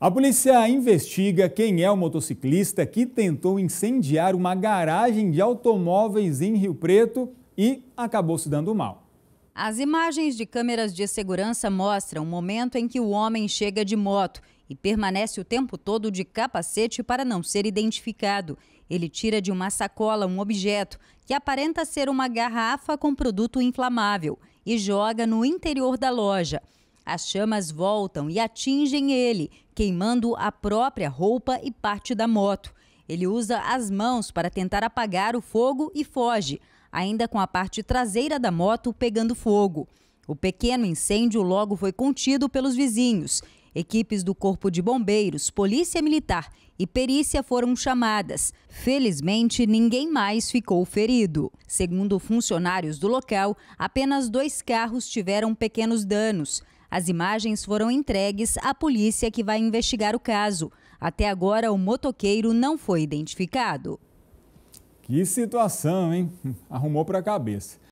A polícia investiga quem é o motociclista que tentou incendiar uma garagem de automóveis em Rio Preto e acabou se dando mal. As imagens de câmeras de segurança mostram o momento em que o homem chega de moto e permanece o tempo todo de capacete para não ser identificado. Ele tira de uma sacola um objeto que aparenta ser uma garrafa com produto inflamável e joga no interior da loja as chamas voltam e atingem ele, queimando a própria roupa e parte da moto. Ele usa as mãos para tentar apagar o fogo e foge, ainda com a parte traseira da moto pegando fogo. O pequeno incêndio logo foi contido pelos vizinhos. Equipes do Corpo de Bombeiros, Polícia Militar e perícia foram chamadas. Felizmente, ninguém mais ficou ferido. Segundo funcionários do local, apenas dois carros tiveram pequenos danos. As imagens foram entregues à polícia que vai investigar o caso. Até agora, o motoqueiro não foi identificado. Que situação, hein? Arrumou para a cabeça.